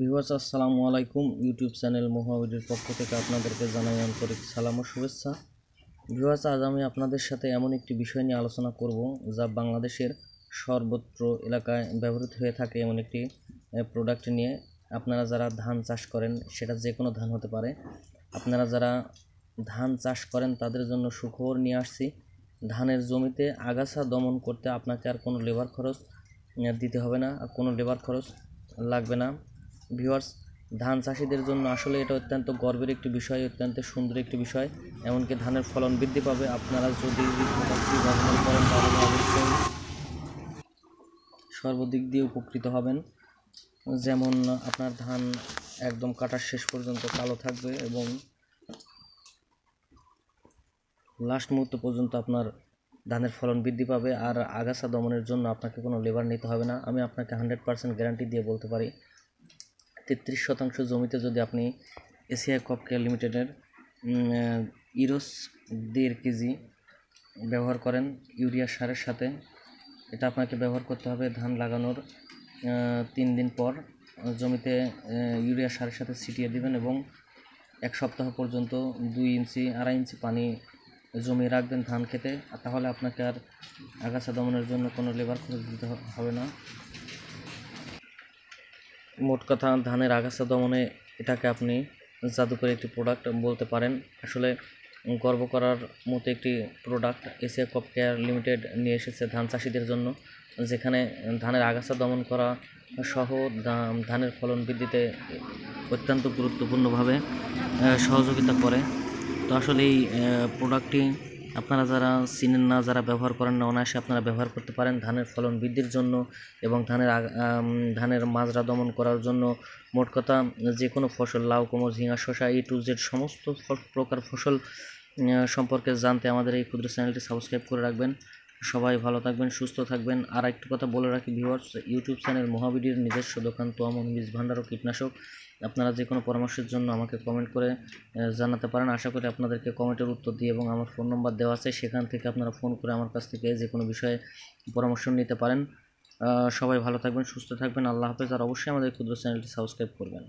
viewers আসসালামু আলাইকুম YouTube channel মহাবীরের পক্ষ থেকে আপনাদেরকে জানাই আন্তরিক সালাম ও শুভেচ্ছা ভিউয়ার্স আজ আমি আপনাদের সাথে এমন একটি বিষয় নিয়ে আলোচনা করব যা বাংলাদেশের সর্বত্র এলাকায় ব্যবহৃত হয়ে থাকে এমন একটি প্রোডাক্ট নিয়ে আপনারা যারা ধান চাষ করেন সেটা যে কোনো ধান হতে পারে আপনারা যারা ধান চাষ করেন তাদের জন্য সুখবর নিয়ে আসছি ধানের জমিতে আগাছা দমন করতে আপনাকে আর কোনো লেবার খরচ দিতে হবে না আর কোনো লেবার খরচ লাগবে না ভিউয়ার্স ধান চাষিদের জন্য আসলে এটা অত্যন্ত গর্বের একটি বিষয় অত্যন্ত সুন্দর একটি বিষয় এমনকি ধানের ফলন বৃদ্ধি পাবে আপনারা যদি ব্যবহার করেন তাহলে অবশ্যই সর্বদিক দিয়ে উপকৃত হবেন যেমন আপনার ধান একদম কাটার শেষ পর্যন্ত কালো থাকবে এবং লাস্ট মুহূর্ত পর্যন্ত আপনার ধানের ফলন বৃদ্ধি পাবে আর আগাছা দমনের জন্য আপনাকে কোনো লেবার নিতে হবে না আমি আপনাকে হান্ড্রেড পার্সেন্ট গ্যারান্টি দিয়ে বলতে পারি তেত্রিশ শতাংশ জমিতে যদি আপনি এশিয়া কপ কেয়ার লিমিটেডের ইরোস দেড় কেজি ব্যবহার করেন ইউরিয়া সারের সাথে এটা আপনাকে ব্যবহার করতে হবে ধান লাগানোর তিন দিন পর জমিতে ইউরিয়া সারের সাথে ছিটিয়ে দিবেন এবং এক সপ্তাহ পর্যন্ত দুই ইঞ্চি আড়াই ইঞ্চি পানি জমিয়ে রাখবেন ধান খেতে তাহলে আপনাকে আর আগাছা দমনের জন্য কোনো লেবার খরচ দিতে হবে না মোট কথা ধানের আগাছা দমনে এটাকে আপনি জাদুকরি একটি প্রোডাক্ট বলতে পারেন আসলে গর্ব করার মতো একটি product Asia Crop Care Limited নিয়ে এসেছে ধান চাষিদের জন্য যেখানে ধানের আগাছা দমন করা সহ ধানের ফলন বৃদ্ধিতে অত্যন্ত গুরুত্বপূর্ণভাবে সহযোগিতা করে তো আসলে এই প্রোডাক্টটি আপনারা যারা চিনেন না যারা ব্যবহার করেন না অনায়াসে আপনারা ব্যবহার করতে পারেন ধানের ফলন বৃদ্ধির জন্য এবং ধানের ধানের মাজরা দমন করার জন্য মোট কথা যে কোনো ফসল লাউ কোমর ঝিঙা শশা ই টু জেড সমস্ত প্রকার ফসল সম্পর্কে জানতে আমাদের এই ক্ষুদ্র চ্যানেলটি সাবস্ক্রাইব করে রাখবেন সবাই ভালো থাকবেন সুস্থ থাকবেন আর একটু কথা বলে রাখি ভিউয়ার্স ইউটিউব চ্যানেল মহাবিডির নিজস্ব দোকান তোয়ামন বীজ ভাণ্ডার ও কীটনাশক আপনারা যে কোনো পরামর্শের জন্য আমাকে কমেন্ট করে জানাতে পারেন আশা করি আপনাদেরকে কমেন্টের উত্তর দিয়ে এবং আমার ফোন নম্বর দেওয়া আছে সেখান থেকে আপনারা ফোন করে আমার কাছ থেকে যে কোনো বিষয়ে পরামর্শ নিতে পারেন সবাই ভালো থাকবেন সুস্থ থাকবেন আল্লাহ হাফেজ আর অবশ্যই আমাদের ক্ষুদ্র চ্যানেলটি সাবস্ক্রাইব করবেন